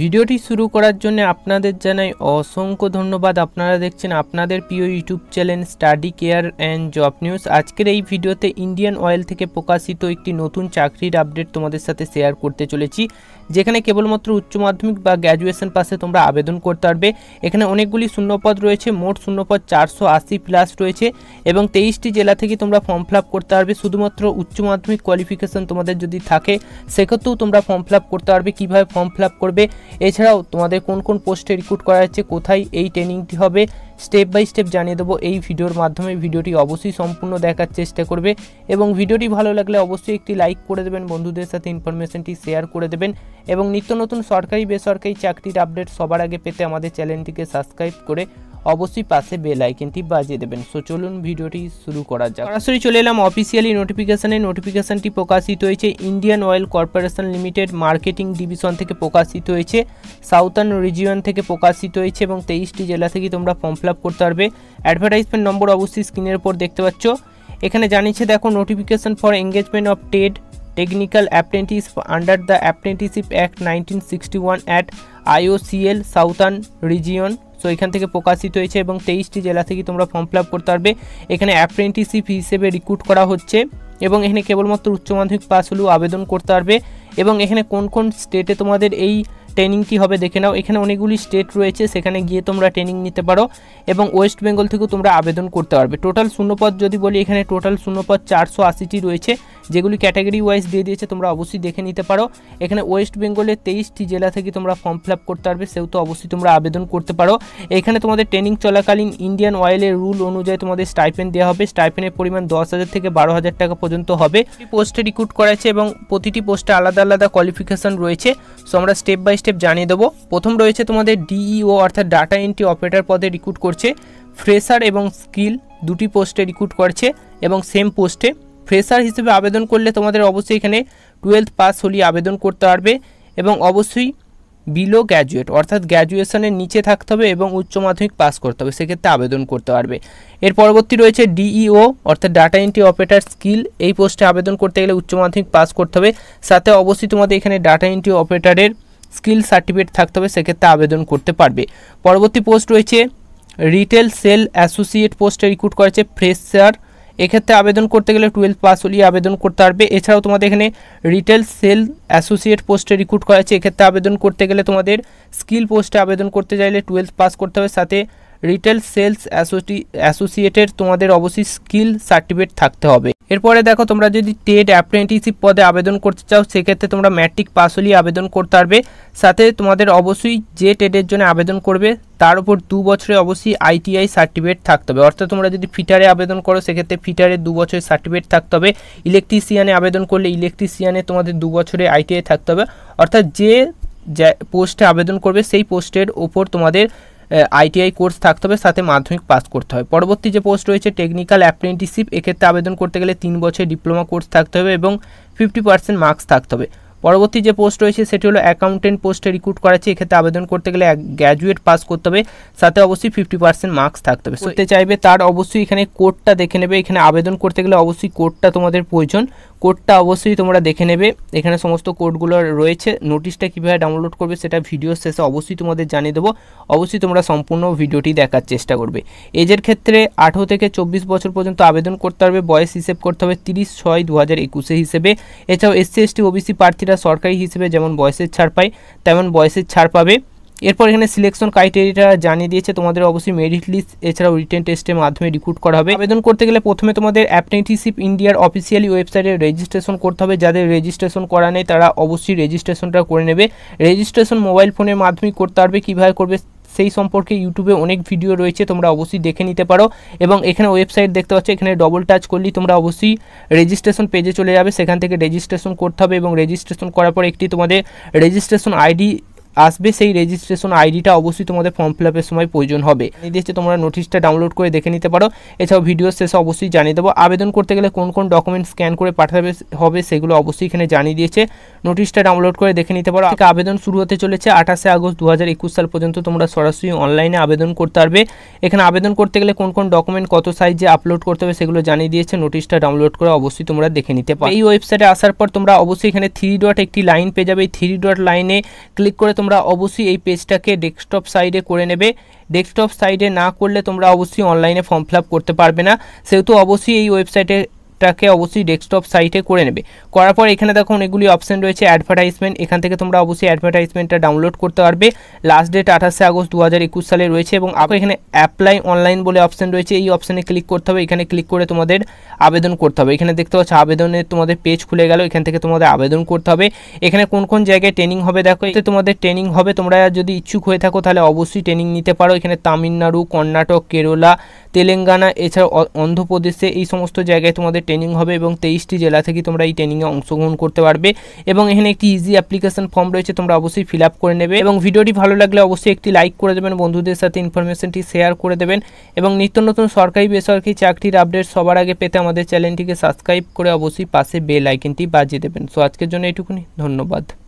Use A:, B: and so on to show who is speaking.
A: ভিডিওটি শুরু করার জন্য আপনাদের জানাই অসংখ্য ধন্যবাদ আপনারা দেখছেন আপনাদের প্রিয় YouTube channel study care and job news আজকের এই ভিডিওতে ইন্ডিয়ান অয়েল থেকে প্রকাশিত একটি নতুন চাকরির আপডেট তোমাদের সাথে শেয়ার করতে চলেছি যেখানে কেবলমাত্র উচ্চ মাধ্যমিক বা গ্র্যাজুয়েশন পাশে তোমরা আবেদন করতে পারবে এখানে অনেকগুলি শূন্যপদ রয়েছে মোট শূন্যপদ চারশো আশি প্লাস রয়েছে এবং তেইশটি জেলা থেকে তোমরা ফর্ম ফিল করতে পারবে শুধুমাত্র উচ্চ মাধ্যমিক কোয়ালিফিকেশন তোমাদের যদি থাকে সেক্ষেত্রেও তোমরা ফর্ম ফিল করতে পারবে কীভাবে ফর্ম ফিল করবে এছাড়াও তোমাদের কোন কোন পোস্টে রিক্রুট করা হচ্ছে কোথায় এই ট্রেনিংটি হবে স্টেপ বাই স্টেপ জানিয়ে দেবো এই ভিডিওর মাধ্যমে ভিডিওটি অবশ্যই সম্পূর্ণ দেখার চেষ্টা করবে এবং ভিডিওটি ভালো লাগলে অবশ্যই একটি লাইক করে দেবেন বন্ধুদের সাথে ইনফরমেশানটি শেয়ার করে দেবেন এবং নিত্য নতুন সরকারি বেসরকারি চাকরির আপডেট সবার আগে পেতে আমাদের চ্যানেলটিকে সাবস্ক্রাইব করে অবশ্যই পাশে বেল আইকনটি বাজিয়ে দেবেন সো চলুন ভিডিওটি শুরু করা যাক সরাসরি চলে এলাম অফিসিয়ালি নোটিফিকেশানে নোটিফিকেশানটি প্রকাশিত হয়েছে Indian Oil Corporation Limited marketing division থেকে প্রকাশিত হয়েছে সাউথার্ন রিজিয়ন থেকে প্রকাশিত হয়েছে এবং তেইশটি জেলা থেকে তোমরা ফর্ম ফিল করতে পারবে অ্যাডভার্টাইজমেন্ট নম্বর অবশ্যই স্ক্রিনের উপর দেখতে পাচ্ছ এখানে জানিয়েছে দেখো নোটিফিকেশন ফর এঙ্গেজমেন্ট অফ টেড technical apprentice under the apprenticeship act nineteen sixty one at IOCL southern region so এখান থেকে প্রকাশিত হয়েছে এবং তেইশটি জেলা থেকে তোমরা ফর্ম ফিল করতে পারবে এখানে অ্যাপ্রেন্টিসশিপ হিসেবে রিক্রুট করা হচ্ছে এবং এখানে কেবলমাত্র উচ্চ মাধ্যমিক পাস হলেও আবেদন করতে পারবে এবং এখানে কোন কোন স্টেটে তোমাদের এই ট্রেনিংটি হবে দেখে নাও এখানে অনেকগুলি স্টেট রয়েছে সেখানে গিয়ে তোমরা ট্রেনিং নিতে পারো এবং ওয়েস্ট বেঙ্গল থেকেও তোমরা আবেদন করতে পারবে টোটাল শূন্যপদ যদি বলি এখানে টোটাল শূন্যপদ চারশো আশিটি রয়েছে যেগুলি ক্যাটাগরি ওয়াইজ দিয়ে দিয়েছে তোমরা অবশ্যই দেখে নিতে পারো এখানে ওয়েস্ট বেঙ্গলের তেইশটি জেলা থেকে তোমরা ফর্ম ফিল করতে পারবে সেহেতু অবশ্যই তোমরা আবেদন করতে পারো এখানে তোমাদের ট্রেনিং চলাকালীন ইন্ডিয়ান অয়েলের রুল অনুযায়ী তোমাদের স্টাইপেন দেওয়া হবে স্টাইপেনের পরিমাণ দশ হাজার থেকে বারো হাজার টাকা পর্যন্ত হবে পোস্টে রিক্রুট করা এবং প্রতিটি পোস্টে আলাদা আলাদা কোয়ালিফিকেশান রয়েছে সো আমরা স্টেপ বাই স্টেপ জানিয়ে দেবো প্রথম রয়েছে তোমাদের ডিইও e অর্থাৎ ডাটা এন্ট্রি অপারেটর পদে রিক্রুট করছে ফ্রেশার এবং স্কিল দুটি পোস্টে রিক্রুট করছে এবং সেম পোস্টে ফ্রেশার হিসেবে আবেদন করলে তোমাদের অবশ্যই এখানে টুয়েলথ পাস হলেই আবেদন করতে পারবে এবং অবশ্যই বিলো গ্র্যাজুয়েট অর্থাৎ গ্র্যাজুয়েশনের নিচে থাকতে হবে এবং উচ্চ মাধ্যমিক পাস করতে হবে সেক্ষেত্রে আবেদন করতে পারবে এর পরবর্তী রয়েছে ডিইও e অর্থাৎ ডাটা এন্ট্রি অপারেটার স্কিল এই পোস্টে আবেদন করতে গেলে উচ্চ মাধ্যমিক পাস করতে হবে সাথে অবশ্যই তোমাদের এখানে ডাটা এন্ট্রি অপারেটারের স্কিল সার্টিফিকেট থাকতে হবে সেক্ষেত্রে আবেদন করতে পারবে পরবর্তী পোস্ট রয়েছে রিটেল সেল অ্যাসোসিয়েট পোস্টে রিক্রুট করেছে ফ্রেশার এক্ষেত্রে আবেদন করতে গেলে টুয়েলভ পাস হলেই আবেদন করতে পারবে এছাড়াও তোমাদের এখানে রিটেল সেল অ্যাসোসিয়েট পোস্টে রিক্রুট করা হয়েছে এক্ষেত্রে আবেদন করতে গেলে তোমাদের স্কিল পোস্টে আবেদন করতে চাইলে টুয়েলভ পাস করতে হবে সাথে রিটেল সেলস অ্যাসোসিয়েটের তোমাদের অবশ্যই স্কিল সার্টিফিকেট থাকতে হবে এরপরে দেখো তোমরা যদি টেট অ্যাপ্রেন্টিসশিপ পদে আবেদন করতে চাও সেক্ষেত্রে তোমরা ম্যাট্রিক পাস হলেই আবেদন করতে পারবে সাথে তোমাদের অবশ্যই যে টেটের জন্য আবেদন করবে তার উপর দু বছরে অবশ্যই আইটিআই সার্টিফিকেট থাকতে হবে অর্থাৎ তোমরা যদি ফিটারে আবেদন করো সেক্ষেত্রে ফিটারে দু বছরের সার্টিফিকেট থাকতে হবে ইলেকট্রিশিয়ানে আবেদন করলে ইলেকট্রিশিয়ানে তোমাদের দু বছরে আইটিআই থাকতে হবে অর্থাৎ যে পোস্টে আবেদন করবে সেই পোস্টের ওপর তোমাদের আইটিআই কোর্স থাকতে হবে সাথে মাধ্যমিক পাস করতে হবে পরবর্তী যে পোস্ট রয়েছে টেকনিক্যাল অ্যাপ্রেন্টিসশিপ এক্ষেত্রে আবেদন করতে গেলে তিন বছর ডিপ্লোমা কোর্স থাকতে হবে এবং ফিফটি পার্সেন্ট মার্কস থাকতে হবে পরবর্তী যে পোস্ট রয়েছে সেটি হলো অ্যাকাউন্টেন্ট পোস্টে রিক্রুট করাচ্ছে এক্ষেত্রে আবেদন করতে গেলে গ্র্যাজুয়েট পাস করতে হবে সাথে অবশ্যই ফিফটি পার্সেন্ট মার্কস থাকতে হবে করতে চাইবে তার অবশ্যই এখানে কোডটা দেখে নেবে এখানে আবেদন করতে গেলে অবশ্যই কোডটা তোমাদের প্রয়োজন কোডটা অবশ্যই তোমরা দেখে নেবে এখানে সমস্ত কোডগুলো রয়েছে নোটিশটা কীভাবে ডাউনলোড করবে সেটা ভিডিও শেষে অবশ্যই তোমাদের জানিয়ে দেবো অবশ্যই তোমরা সম্পূর্ণ ভিডিওটি দেখার চেষ্টা করবে এজের ক্ষেত্রে আঠেরো থেকে চব্বিশ বছর পর্যন্ত আবেদন করতে পারবে বয়স হিসেব করতে হবে তিরিশ ছয় দু হাজার একুশে হিসেবে এছাড়াও এসসি এসটি ওবিসি প্রার্থীরা সরকারি হিসেবে যেমন বয়সের ছাড় পায় তেমন বয়সের ছাড় পাবে এরপর এখানে সিলেকশন ক্রাইটেরিয়া জানিয়ে দিয়েছে তোমাদের অবশ্যই মেরিট লিস্ট এছাড়াও রিটেন টেস্টের মাধ্যমে রিক্রুট করা হবে আবেদন করতে গেলে প্রথমে তোমাদের অ্যাপ্রেন্টিসশিপ ইন্ডিয়ার অফিসিয়ালি ওয়েবসাইটে রেজিস্ট্রেশন করতে হবে যাদের রেজিস্ট্রেশন করা নেই তারা অবশ্যই রেজিস্ট্রেশনটা করে নেবে রেজিস্ট্রেশন মোবাইল ফোনের মাধ্যমে করতে পারবে কীভাবে করবে সেই সম্পর্কে ইউটিউবে অনেক ভিডিও রয়েছে তোমরা অবশ্যই দেখে নিতে পারো এবং এখানে ওয়েবসাইট দেখতে পাচ্ছ এখানে ডবল টাচ করলেই তোমরা অবশ্যই রেজিস্ট্রেশন পেজে চলে যাবে সেখান থেকে রেজিস্ট্রেশন করতে হবে এবং রেজিস্ট্রেশন করার পর একটি তোমাদের রেজিস্ট্রেশন আইডি আসবে সেই রেজিস্ট্রেশন আইডিটা অবশ্যই তোমাদের ফর্ম ফিল সময় প্রয়োজন হবে এই তোমরা নোটিশটা ডাউনলোড করে দেখে নিতে পারো এছাড়াও ভিডিও শেষে অবশ্যই জানিয়ে দেবো আবেদন করতে গেলে কোন কোন ডকুমেন্ট স্ক্যান করে পাঠাবে হবে সেগুলো অবশ্যই এখানে জানিয়ে দিয়েছে নোটিশটা ডাউনলোড করে দেখে নিতে পারো আবেদন শুরু হতে চলেছে আঠাশে আগস্ট দু সাল পর্যন্ত তোমরা সরাসরি অনলাইনে আবেদন করতে পারবে এখানে আবেদন করতে গেলে কোন কোন ডকুমেন্ট কত সাইজে আপলোড করতে হবে সেগুলো জানিয়ে দিয়েছে নোটিশটা ডাউনলোড করে অবশ্যই তোমরা দেখে নিতে পারো এই ওয়েবসাইটে আসার পর তোমরা অবশ্যই এখানে থ্রি ডট একটি লাইন পেয়ে যাবে এই থ্রি ডট লাইনে ক্লিক করে তোমরা তোমরা অবশ্যই এই পেজটাকে ডেস্কটপ সাইডে করে নেবে ডেস্কটপ সাইডে না করলে তোমরা অবশ্যই অনলাইনে ফর্ম ফিল করতে পারবে না সেহেতু অবশ্যই এই ওয়েবসাইটে টাকে অবশ্যই ডেস্কটপ সাইটে করে নেবে করার পর এখানে দেখো অনেকগুলি অপশান রয়েছে অ্যাডভার্টাইজমেন্ট এখান থেকে তোমরা অবশ্যই অ্যাডভার্টাইজমেন্টটা ডাউনলোড করতে পারবে লাস্ট ডেট আঠাশে আগস্ট দু সালে রয়েছে এবং আবার এখানে অ্যাপ্লাই অনলাইন বলে অপশান রয়েছে এই অপশানে ক্লিক করতে হবে এখানে ক্লিক করে তোমাদের আবেদন করতে হবে এখানে দেখতে পাচ্ছ আবেদনের তোমাদের পেজ খুলে গেল এখান থেকে তোমাদের আবেদন করতে হবে এখানে কোন কোন জায়গায় ট্রেনিং হবে দেখো এতে তোমাদের ট্রেনিং হবে তোমরা যদি ইচ্ছুক হয়ে থাকো তাহলে অবশ্যই ট্রেনিং নিতে পারো এখানে তামিলনাড়ু কর্ণাটক কেরলা তেলেঙ্গানা এছাড়া অন্ধ্রপ্রদেশে এই সমস্ত জায়গায় তোমাদের ট্রেনিং হবে এবং তেইশটি জেলা থেকে তোমরা এই ট্রেনিংয়ে অংশগ্রহণ করতে পারবে এবং এখানে একটি ইজি অ্যাপ্লিকেশন ফর্ম রয়েছে তোমরা অবশ্যই ফিল আপ করে নেবে এবং ভিডিওটি ভালো লাগলে অবশ্যই একটি লাইক করে দেবেন বন্ধুদের সাথে ইনফরমেশনটি শেয়ার করে দেবেন এবং নিত্য নতুন সরকারি বেসরকারি চাকরির আপডেট সবার আগে পেতে আমাদের চ্যানেলটিকে সাবস্ক্রাইব করে অবশ্যই পাশে বেল আইকনটি বাজিয়ে দেবেন সো আজকের জন্য এটুকুনি ধন্যবাদ